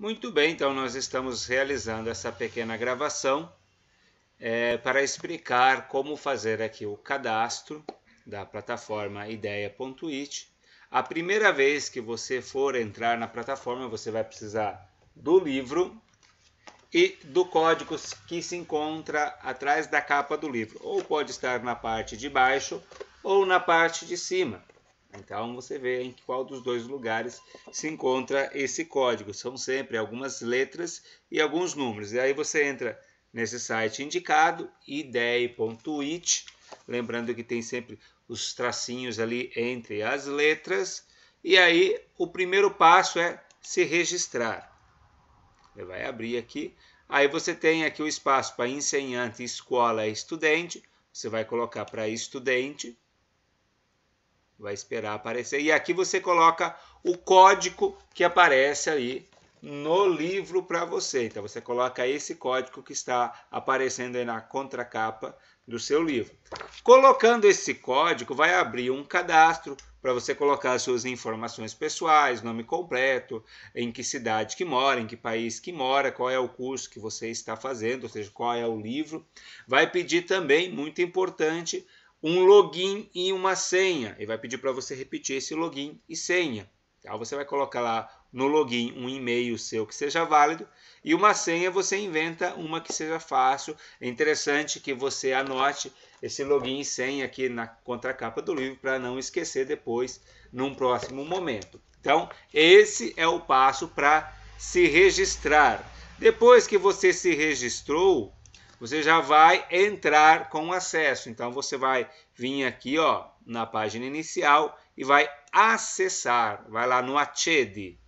Muito bem, então nós estamos realizando essa pequena gravação é, para explicar como fazer aqui o cadastro da plataforma ideia.it. A primeira vez que você for entrar na plataforma, você vai precisar do livro e do código que se encontra atrás da capa do livro, ou pode estar na parte de baixo ou na parte de cima. Então você vê em qual dos dois lugares se encontra esse código. São sempre algumas letras e alguns números. E aí você entra nesse site indicado, idei.it, lembrando que tem sempre os tracinhos ali entre as letras. E aí o primeiro passo é se registrar. Você vai abrir aqui. Aí você tem aqui o espaço para ensinante, escola, estudante. Você vai colocar para estudante. Vai esperar aparecer. E aqui você coloca o código que aparece aí no livro para você. Então você coloca esse código que está aparecendo aí na contracapa do seu livro. Colocando esse código, vai abrir um cadastro para você colocar suas informações pessoais, nome completo, em que cidade que mora, em que país que mora, qual é o curso que você está fazendo, ou seja, qual é o livro. Vai pedir também, muito importante, um login e uma senha. Ele vai pedir para você repetir esse login e senha. Então, Você vai colocar lá no login um e-mail seu que seja válido e uma senha você inventa uma que seja fácil. É interessante que você anote esse login e senha aqui na contracapa do livro para não esquecer depois num próximo momento. Então, esse é o passo para se registrar. Depois que você se registrou, você já vai entrar com acesso. Então você vai vir aqui, ó, na página inicial e vai acessar. Vai lá no Acede.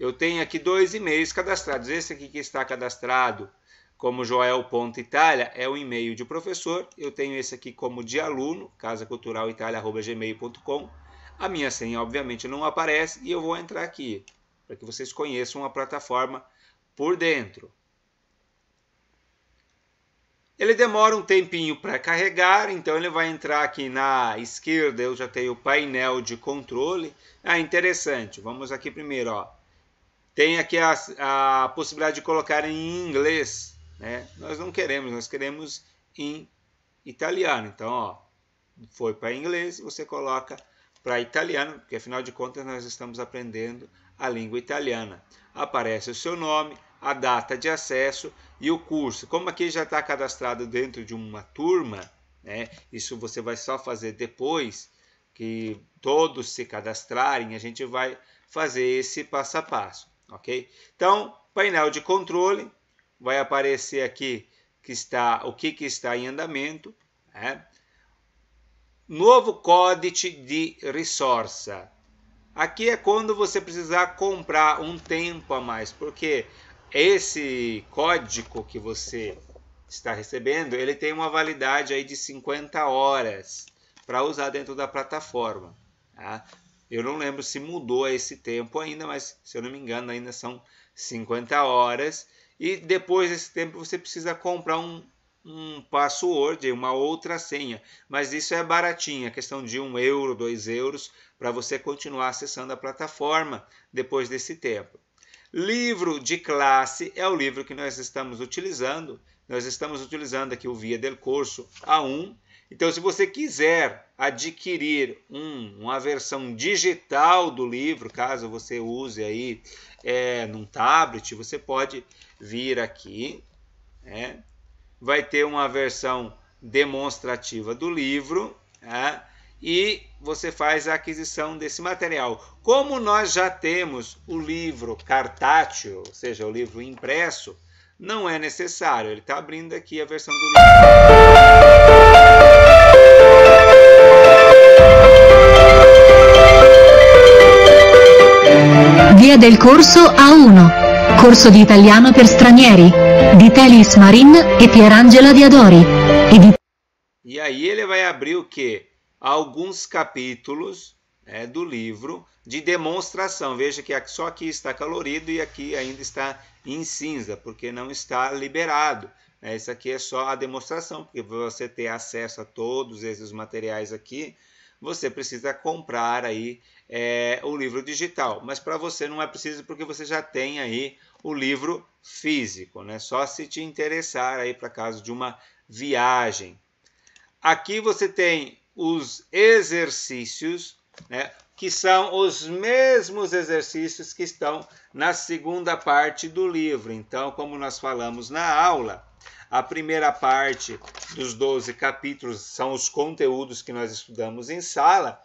Eu tenho aqui dois e-mails cadastrados. Esse aqui que está cadastrado como Joel Itália é o e-mail de professor. Eu tenho esse aqui como de aluno, casaculturalitalia.gmail.com. A minha senha, obviamente, não aparece e eu vou entrar aqui para que vocês conheçam a plataforma por dentro. Ele demora um tempinho para carregar, então ele vai entrar aqui na esquerda, eu já tenho o painel de controle. Ah, interessante, vamos aqui primeiro, ó. Tem aqui a, a possibilidade de colocar em inglês, né? Nós não queremos, nós queremos em italiano. Então, ó, foi para inglês, você coloca para italiano, porque afinal de contas nós estamos aprendendo a língua italiana. Aparece o seu nome, a data de acesso e o curso. Como aqui já está cadastrado dentro de uma turma, né, isso você vai só fazer depois que todos se cadastrarem, a gente vai fazer esse passo a passo, ok? Então, painel de controle, vai aparecer aqui que está, o que, que está em andamento, né? Novo código de resorça. Aqui é quando você precisar comprar um tempo a mais, porque esse código que você está recebendo, ele tem uma validade aí de 50 horas para usar dentro da plataforma. Tá? Eu não lembro se mudou esse tempo ainda, mas se eu não me engano ainda são 50 horas. E depois desse tempo você precisa comprar um, um password, uma outra senha. Mas isso é baratinho, é questão de um euro, dois euros, para você continuar acessando a plataforma depois desse tempo. Livro de classe é o livro que nós estamos utilizando. Nós estamos utilizando aqui o Via del Corso A1. Então, se você quiser adquirir um, uma versão digital do livro, caso você use aí é, num tablet, você pode vir aqui. Né? Vai ter uma versão demonstrativa do livro. Né? e você faz a aquisição desse material. Como nós já temos o livro cartátil, ou seja, o livro impresso, não é necessário. Ele está abrindo aqui a versão do livro. Via del Corso A1, corso di italiano per stranieri, di Telis Marin e Pierangela Diadori. E, di... e aí ele vai abrir o quê? alguns capítulos né, do livro de demonstração. Veja que só aqui está colorido e aqui ainda está em cinza, porque não está liberado. Né. Isso aqui é só a demonstração, porque você ter acesso a todos esses materiais aqui, você precisa comprar aí é, o livro digital. Mas para você não é preciso, porque você já tem aí o livro físico, né? Só se te interessar aí para caso de uma viagem. Aqui você tem os exercícios, né, que são os mesmos exercícios que estão na segunda parte do livro. Então, como nós falamos na aula, a primeira parte dos 12 capítulos são os conteúdos que nós estudamos em sala,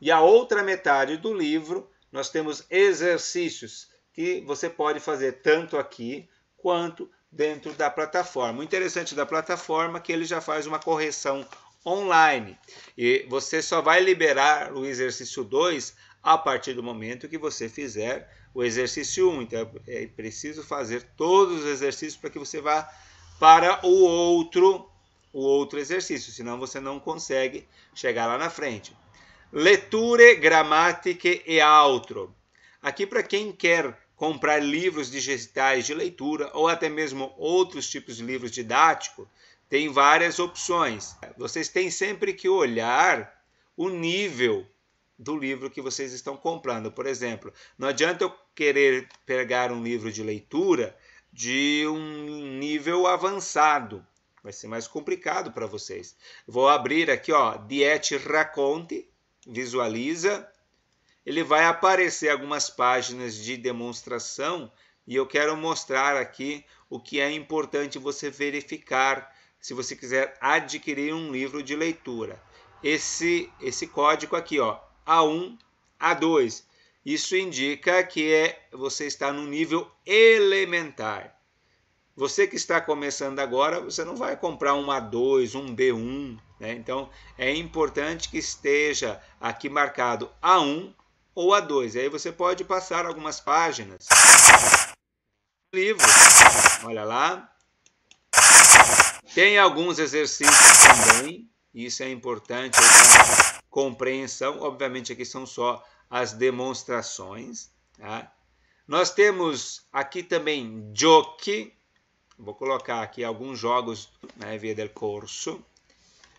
e a outra metade do livro nós temos exercícios que você pode fazer tanto aqui quanto dentro da plataforma. O interessante da plataforma é que ele já faz uma correção online. E você só vai liberar o exercício 2 a partir do momento que você fizer o exercício 1. Um. Então é preciso fazer todos os exercícios para que você vá para o outro o outro exercício, senão você não consegue chegar lá na frente. Leture, gramática e outro. Aqui para quem quer comprar livros digitais de leitura ou até mesmo outros tipos de livros didáticos, tem várias opções. Vocês têm sempre que olhar o nível do livro que vocês estão comprando. Por exemplo, não adianta eu querer pegar um livro de leitura de um nível avançado. Vai ser mais complicado para vocês. Vou abrir aqui, ó, Diete Raconte, visualiza. Ele vai aparecer algumas páginas de demonstração e eu quero mostrar aqui o que é importante você verificar se você quiser adquirir um livro de leitura. Esse, esse código aqui, ó, A1, A2. Isso indica que é, você está no nível elementar. Você que está começando agora, você não vai comprar um A2, um B1, né? Então é importante que esteja aqui marcado A1 ou A2. Aí você pode passar algumas páginas. Livro, olha lá, tem alguns exercícios também, isso é importante para é compreensão. Obviamente, aqui são só as demonstrações. Tá? Nós temos aqui também Joki. Vou colocar aqui alguns jogos na né, via del corso.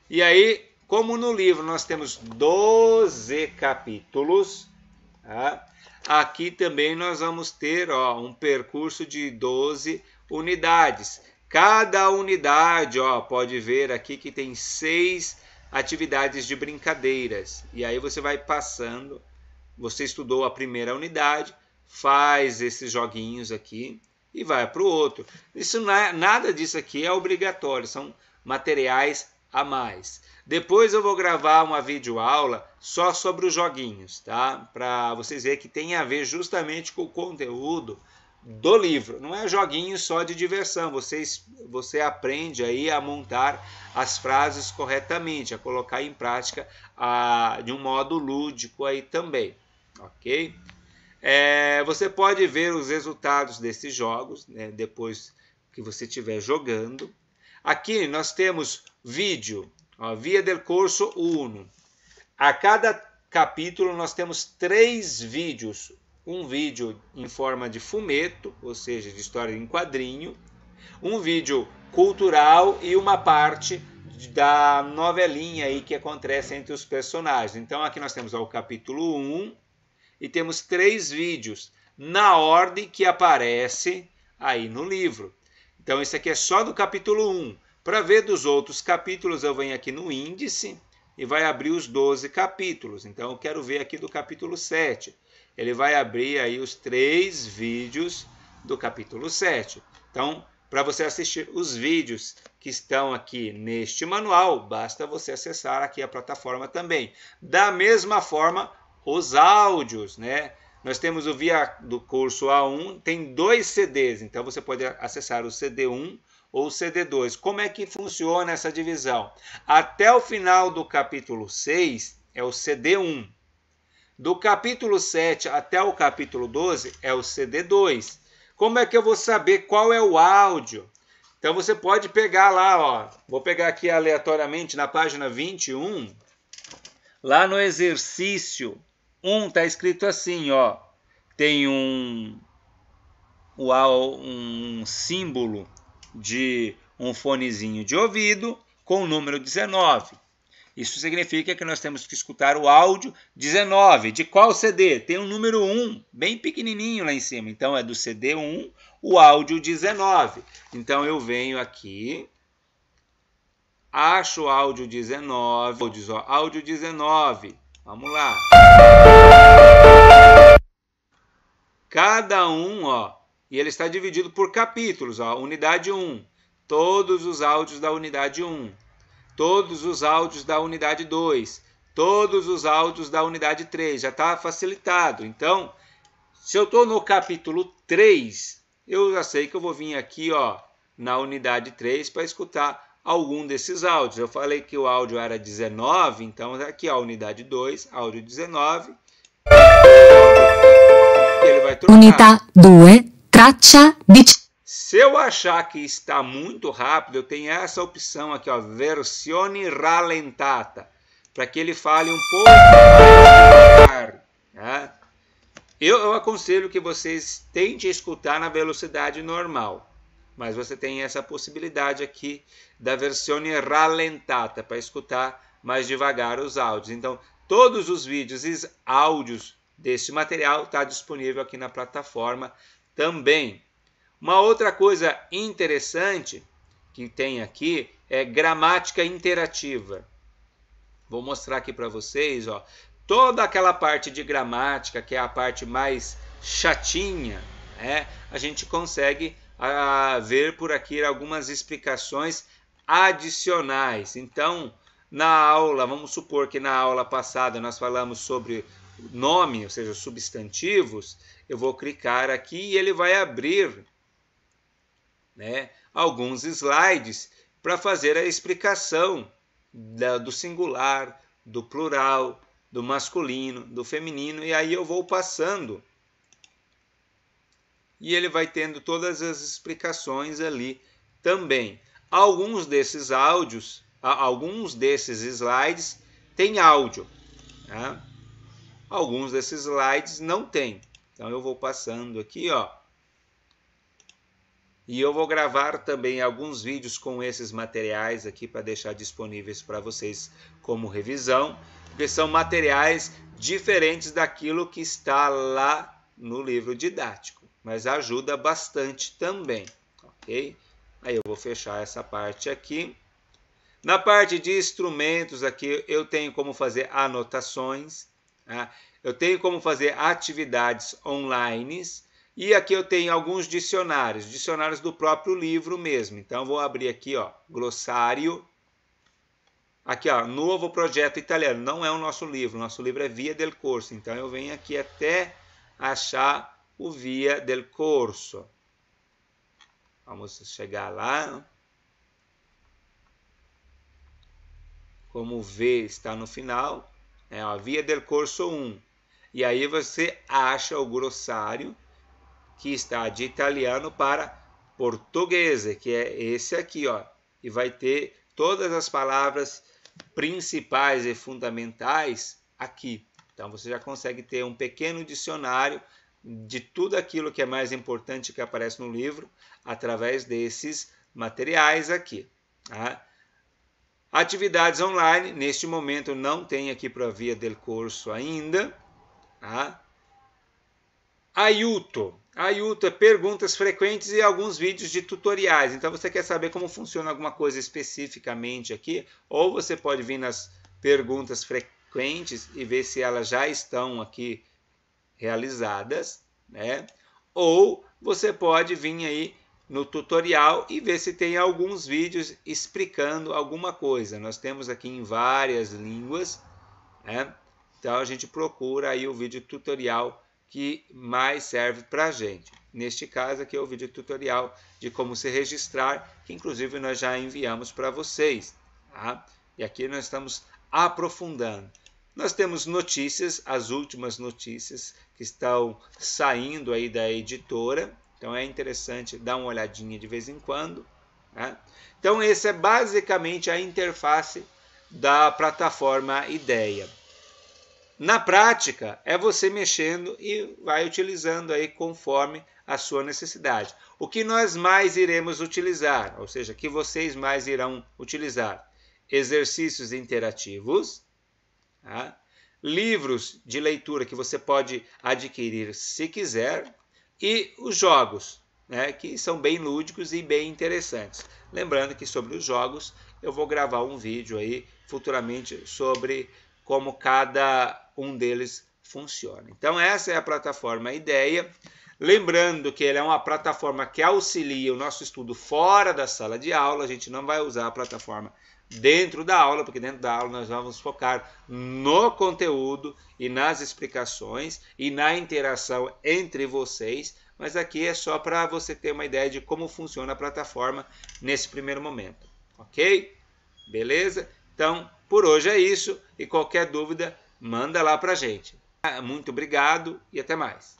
E aí, como no livro nós temos 12 capítulos, tá? aqui também nós vamos ter ó, um percurso de 12 unidades. Cada unidade, ó, pode ver aqui que tem seis atividades de brincadeiras. E aí você vai passando, você estudou a primeira unidade, faz esses joguinhos aqui e vai para o outro. Isso não é, nada disso aqui é obrigatório, são materiais a mais. Depois eu vou gravar uma videoaula só sobre os joguinhos, tá? Para vocês verem que tem a ver justamente com o conteúdo do livro. Não é joguinho só de diversão. Você, você aprende aí a montar as frases corretamente, a colocar em prática a, de um modo lúdico aí também, ok? É, você pode ver os resultados desses jogos né, depois que você estiver jogando. Aqui nós temos vídeo, ó, via del curso 1. A cada capítulo nós temos três vídeos, um vídeo em forma de fumeto, ou seja, de história em quadrinho, um vídeo cultural e uma parte da novelinha aí que acontece entre os personagens. Então aqui nós temos ó, o capítulo 1 e temos três vídeos na ordem que aparece aí no livro. Então esse aqui é só do capítulo 1. Para ver dos outros capítulos, eu venho aqui no índice e vai abrir os 12 capítulos. Então eu quero ver aqui do capítulo 7 ele vai abrir aí os três vídeos do capítulo 7. Então, para você assistir os vídeos que estão aqui neste manual, basta você acessar aqui a plataforma também. Da mesma forma, os áudios, né? Nós temos o via do curso A1, tem dois CDs, então você pode acessar o CD1 ou o CD2. Como é que funciona essa divisão? Até o final do capítulo 6 é o CD1, do capítulo 7 até o capítulo 12 é o CD2. Como é que eu vou saber qual é o áudio? Então você pode pegar lá, ó. Vou pegar aqui aleatoriamente na página 21. Lá no exercício 1 está escrito assim, ó. Tem um um símbolo de um fonezinho de ouvido com o número 19. Isso significa que nós temos que escutar o áudio 19. De qual CD? Tem um número 1, bem pequenininho lá em cima. Então, é do CD 1, o áudio 19. Então, eu venho aqui, acho o áudio 19, áudios, ó, áudio 19. Vamos lá. Cada um, ó, e ele está dividido por capítulos, ó, unidade 1. Todos os áudios da unidade 1 todos os áudios da unidade 2, todos os áudios da unidade 3, já está facilitado. Então, se eu estou no capítulo 3, eu já sei que eu vou vir aqui ó, na unidade 3 para escutar algum desses áudios. Eu falei que o áudio era 19, então tá aqui a unidade 2, áudio 19. Ele vai trocar. Unità 2, traccia 19. Se eu achar que está muito rápido, eu tenho essa opção aqui, ó, versione ralentata, para que ele fale um pouco. Né? Eu, eu aconselho que vocês tentem escutar na velocidade normal, mas você tem essa possibilidade aqui da versione ralentata para escutar mais devagar os áudios. Então, todos os vídeos e áudios desse material está disponível aqui na plataforma também. Uma outra coisa interessante que tem aqui é gramática interativa. Vou mostrar aqui para vocês, ó, toda aquela parte de gramática, que é a parte mais chatinha, é A gente consegue a, ah, ver por aqui algumas explicações adicionais. Então, na aula, vamos supor que na aula passada nós falamos sobre nome, ou seja, substantivos, eu vou clicar aqui e ele vai abrir né, alguns slides para fazer a explicação da, do singular, do plural, do masculino, do feminino, e aí eu vou passando. E ele vai tendo todas as explicações ali também. Alguns desses áudios, alguns desses slides têm áudio. Né? Alguns desses slides não tem. Então eu vou passando aqui, ó. E eu vou gravar também alguns vídeos com esses materiais aqui para deixar disponíveis para vocês como revisão, porque são materiais diferentes daquilo que está lá no livro didático, mas ajuda bastante também, ok? Aí eu vou fechar essa parte aqui. Na parte de instrumentos aqui, eu tenho como fazer anotações, tá? eu tenho como fazer atividades online, e aqui eu tenho alguns dicionários, dicionários do próprio livro mesmo. Então vou abrir aqui, ó, glossário. Aqui, ó, novo projeto italiano. Não é o nosso livro, nosso livro é Via del Corso. Então eu venho aqui até achar o Via del Corso. Vamos chegar lá. Como o V está no final, é a Via del Corso 1. E aí você acha o glossário que está de italiano para português, que é esse aqui, ó. E vai ter todas as palavras principais e fundamentais aqui. Então você já consegue ter um pequeno dicionário de tudo aquilo que é mais importante que aparece no livro através desses materiais aqui. Tá? Atividades online, neste momento não tem aqui para via del curso ainda. Tá? A Yuta, perguntas frequentes e alguns vídeos de tutoriais. Então, você quer saber como funciona alguma coisa especificamente aqui? Ou você pode vir nas perguntas frequentes e ver se elas já estão aqui realizadas, né? Ou você pode vir aí no tutorial e ver se tem alguns vídeos explicando alguma coisa. Nós temos aqui em várias línguas, né? Então a gente procura aí o vídeo tutorial que mais serve para a gente. Neste caso aqui é o vídeo tutorial de como se registrar, que inclusive nós já enviamos para vocês. Tá? E aqui nós estamos aprofundando. Nós temos notícias, as últimas notícias que estão saindo aí da editora. Então é interessante dar uma olhadinha de vez em quando. Né? Então essa é basicamente a interface da plataforma Ideia. Na prática, é você mexendo e vai utilizando aí conforme a sua necessidade. O que nós mais iremos utilizar, ou seja, que vocês mais irão utilizar? Exercícios interativos, tá? livros de leitura que você pode adquirir se quiser e os jogos, né, que são bem lúdicos e bem interessantes. Lembrando que sobre os jogos eu vou gravar um vídeo aí futuramente sobre como cada um deles funciona. Então, essa é a plataforma a Ideia. Lembrando que ela é uma plataforma que auxilia o nosso estudo fora da sala de aula, a gente não vai usar a plataforma dentro da aula, porque dentro da aula nós vamos focar no conteúdo e nas explicações e na interação entre vocês, mas aqui é só para você ter uma ideia de como funciona a plataforma nesse primeiro momento, ok? Beleza? Então, por hoje é isso e qualquer dúvida, manda lá para gente. Muito obrigado e até mais.